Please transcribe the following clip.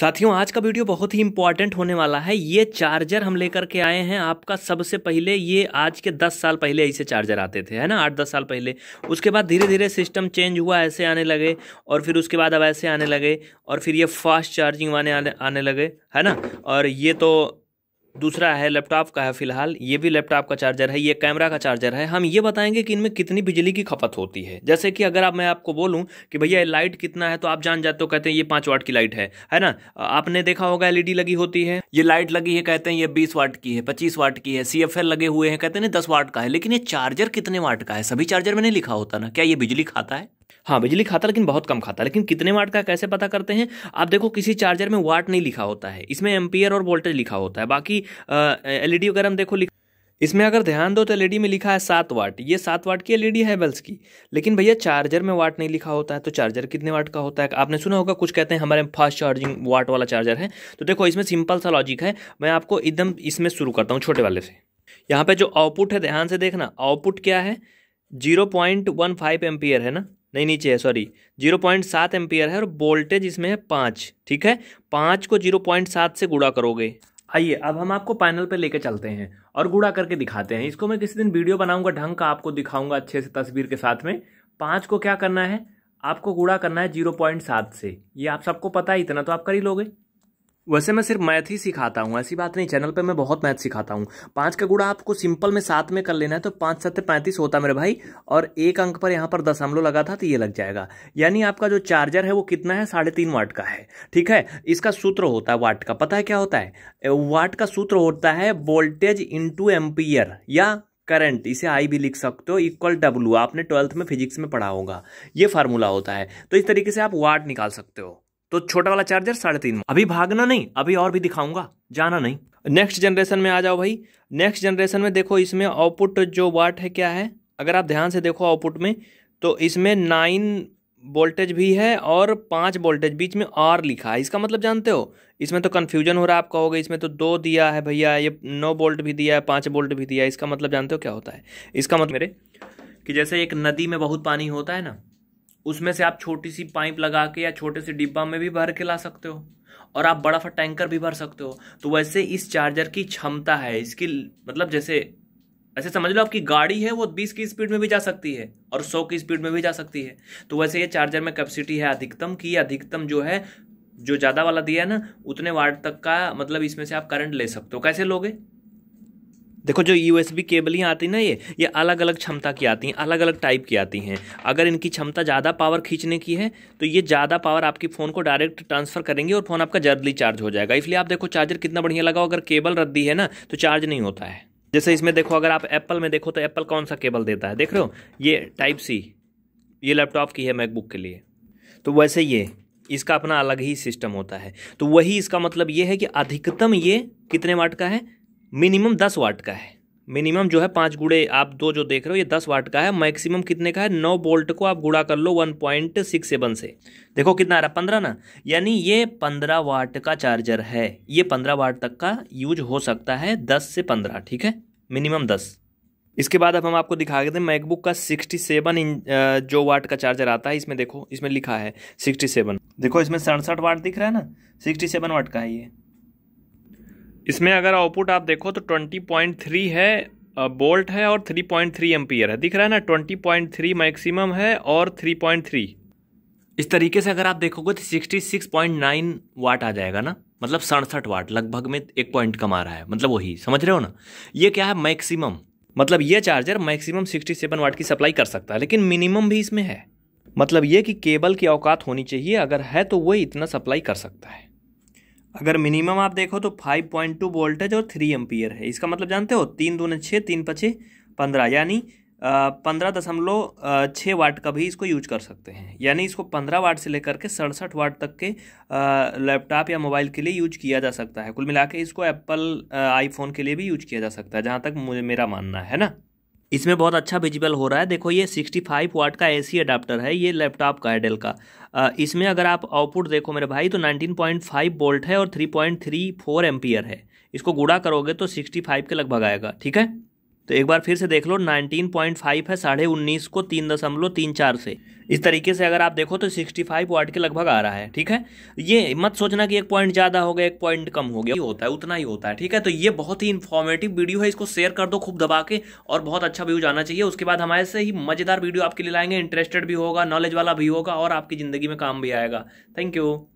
साथियों आज का वीडियो बहुत ही इंपॉर्टेंट होने वाला है ये चार्जर हम लेकर के आए हैं आपका सबसे पहले ये आज के 10 साल पहले ऐसे चार्जर आते थे है ना आठ दस साल पहले उसके बाद धीरे धीरे सिस्टम चेंज हुआ ऐसे आने लगे और फिर उसके बाद अब ऐसे आने लगे और फिर ये फास्ट चार्जिंग वाने आने आने लगे है ना और ये तो दूसरा है लैपटॉप का है फिलहाल ये भी लैपटॉप का चार्जर है ये कैमरा का चार्जर है हम ये बताएंगे कि इनमें कितनी बिजली की खपत होती है जैसे कि अगर आप मैं आपको बोलूं कि भैया लाइट कितना है तो आप जान जाते हो कहते हैं ये पांच वाट की लाइट है है ना आपने देखा होगा एलईडी लगी होती है ये लाइट लगी है कहते हैं ये बीस वाट की है पच्चीस वाट की है सी लगे हुए हैं कहते हैं दस वाट का है लेकिन ये चार्जर कितने वाट का है सभी चार्जर में नहीं लिखा होता ना क्या ये बिजली खाता है हाँ बिजली खाता लेकिन बहुत कम खाता लेकिन कितने वाट का कैसे पता करते हैं आप देखो किसी चार्जर में वाट नहीं लिखा होता है इसमें एम्पियर और वोल्टेज लिखा होता है बाकी एलईडी वगैरह हम देखो इसमें अगर ध्यान दो तो एलईडी में लिखा है सात वाट ये सात वाट की एलईडी है बल्स की लेकिन भैया चार्जर में वाट नहीं लिखा होता है तो चार्जर कितने वाट का होता है आपने सुना होगा कुछ कहते हैं हमारे फास्ट चार्जिंग वाट वाला चार्जर है तो देखो इसमें सिंपल सा लॉजिक है मैं आपको एकदम इसमें शुरू करता हूँ छोटे वाले से यहाँ पे जो आउटपुट है ध्यान से देखना आउटपुट क्या है जीरो पॉइंट वन फाइव है ना नहीं नीचे है सॉरी जीरो पॉइंट सात एम्पियर है और वोल्टेज इसमें है पाँच ठीक है पाँच को जीरो पॉइंट सात से गुड़ा करोगे आइए अब हम आपको पैनल पर लेके चलते हैं और गुड़ा करके दिखाते हैं इसको मैं किसी दिन वीडियो बनाऊंगा ढंग का आपको दिखाऊंगा अच्छे से तस्वीर के साथ में पाँच को क्या करना है आपको गुड़ा करना है जीरो पॉइंट सात से ये आप सबको पता है इतना तो आप कर ही लोगे वैसे मैं सिर्फ मैथ ही सिखाता हूँ ऐसी बात नहीं चैनल पे मैं बहुत मैथ सिखाता हूँ पाँच का गुड़ा आपको सिंपल में सात में कर लेना है तो पाँच सत्य पैंतीस होता मेरे भाई और एक अंक पर यहाँ पर दशमलव लगा था तो ये लग जाएगा यानी आपका जो चार्जर है वो कितना है साढ़े तीन वाट का है ठीक है इसका सूत्र होता है वाट का पता है क्या होता है वाट का सूत्र होता है वोल्टेज इंटू एम्पियर या करंट इसे आई भी लिख सकते हो इक्वल डब्लू आपने ट्वेल्थ में फिजिक्स में पढ़ा होगा ये फार्मूला होता है तो इस तरीके से आप वाट निकाल सकते हो तो छोटा वाला चार्जर साढ़े तीन अभी भागना नहीं अभी और भी दिखाऊंगा जाना नहीं नेक्स्ट जनरेशन में आ जाओ भाई नेक्स्ट जनरेशन में देखो इसमें आउटपुट जो वाट है क्या है अगर आप ध्यान से देखो आउटपुट में तो इसमें नाइन वोल्टेज भी है और पाँच वोल्टेज बीच में आर लिखा है इसका मतलब जानते हो इसमें तो कन्फ्यूजन हो रहा है आप कहोगे इसमें तो दो दिया है भैया ये नौ वोल्ट भी दिया है पाँच वोल्ट भी दिया है इसका मतलब जानते हो क्या होता है इसका मतलब मेरे कि जैसे एक नदी में बहुत पानी होता है ना उसमें से आप छोटी सी पाइप लगा के या छोटे से डिब्बा में भी भर के ला सकते हो और आप बड़ा सा टैंकर भी भर सकते हो तो वैसे इस चार्जर की क्षमता है इसकी मतलब जैसे ऐसे समझ लो आपकी गाड़ी है वो 20 की स्पीड में भी जा सकती है और 100 की स्पीड में भी जा सकती है तो वैसे ये चार्जर में कैपेसिटी है अधिकतम की अधिकतम जो है जो ज़्यादा वाला दिया है ना उतने वाट तक का मतलब इसमें से आप करंट ले सकते हो कैसे लोगे देखो जो यू एस बी केबलियाँ आती ना ये ये अलग अलग क्षमता की आती हैं अलग अलग टाइप की आती हैं अगर इनकी क्षमता ज़्यादा पावर खींचने की है तो ये ज़्यादा पावर आपकी फ़ोन को डायरेक्ट ट्रांसफ़र करेंगे और फ़ोन आपका जल्दी चार्ज हो जाएगा इसलिए आप देखो चार्जर कितना बढ़िया लगाओ अगर केबल रद्दी है ना तो चार्ज नहीं होता है जैसे इसमें देखो अगर आप एप्पल में देखो तो एप्पल कौन सा केबल देता है देख रहे हो ये टाइप सी ये लैपटॉप की है मैकबुक के लिए तो वैसे ये इसका अपना अलग ही सिस्टम होता है तो वही इसका मतलब ये है कि अधिकतम ये कितने वाट का है मिनिमम दस वाट का है मिनिमम जो है पाँच गुड़े आप दो जो देख रहे हो ये दस वाट का है मैक्सिमम कितने का है नौ बोल्ट को आप गुड़ा कर लो वन पॉइंट सिक्स सेवन से देखो कितना आ रहा है पंद्रह ना यानी ये पंद्रह वाट का चार्जर है ये पंद्रह वाट तक का यूज हो सकता है दस से पंद्रह ठीक है मिनिमम दस इसके बाद अब हम आपको दिखा देते हैं मैकबुक का सिक्सटी सेवन जो वाट का चार्जर आता है इसमें देखो इसमें लिखा है सिक्सटी सेवन देखो इसमें सड़सठ वाट दिख रहा है ना सिक्सटी सेवन वाट का है ये इसमें अगर आउटपुट आप देखो तो 20.3 है बोल्ट है और 3.3 एम्पियर है दिख रहा है ना 20.3 मैक्सिमम है और 3.3 इस तरीके से अगर आप देखोगे तो 66.9 वाट आ जाएगा ना मतलब सड़सठ वाट लगभग में एक पॉइंट कम आ रहा है मतलब वही समझ रहे हो ना ये क्या है मैक्सिमम मतलब ये चार्जर मैक्सिमम 67 वाट की सप्लाई कर सकता है लेकिन मिनिमम भी इसमें है मतलब ये कि केबल की औकात होनी चाहिए अगर है तो वही इतना सप्लाई कर सकता है अगर मिनिमम आप देखो तो 5.2 पॉइंट वोल्टेज और 3 एम्पियर है इसका मतलब जानते हो तीन दो छः तीन पचे पंद्रह यानी पंद्रह दशमलव छः वाट का भी इसको यूज कर सकते हैं यानी इसको पंद्रह वाट से लेकर के सड़सठ वाट तक के लैपटॉप या मोबाइल के लिए यूज किया जा सकता है कुल मिला के इसको एप्पल आईफोन के लिए भी यूज किया जा सकता है जहाँ तक मुझे मेरा मानना है ना इसमें बहुत अच्छा विजिबल हो रहा है देखो ये 65 वाट का एसी अडाप्टर है ये लैपटॉप का एडल का इसमें अगर आप आउटपुट देखो मेरे भाई तो 19.5 वोल्ट है और 3.34 एम्पियर है इसको गुड़ा करोगे तो 65 के लगभग आएगा ठीक है तो एक बार फिर से देख लो 19.5 है साढ़े उन्नीस को तीन दशमलव तीन चार से इस तरीके से अगर आप देखो तो 65 वाट के लगभग आ रहा है ठीक है ये मत सोचना कि एक पॉइंट ज़्यादा हो गया एक पॉइंट कम हो गया होता है उतना ही होता है ठीक है तो ये बहुत ही इन्फॉर्मेटिव वीडियो है इसको शेयर कर दो खूब दबा के और बहुत अच्छा व्यू जाना चाहिए उसके बाद हमारे से ही मज़ेदार वीडियो आपके लिए लाएंगे इंटरेस्टेड भी होगा नॉलेज वाला भी होगा और आपकी ज़िंदगी में काम भी आएगा थैंक यू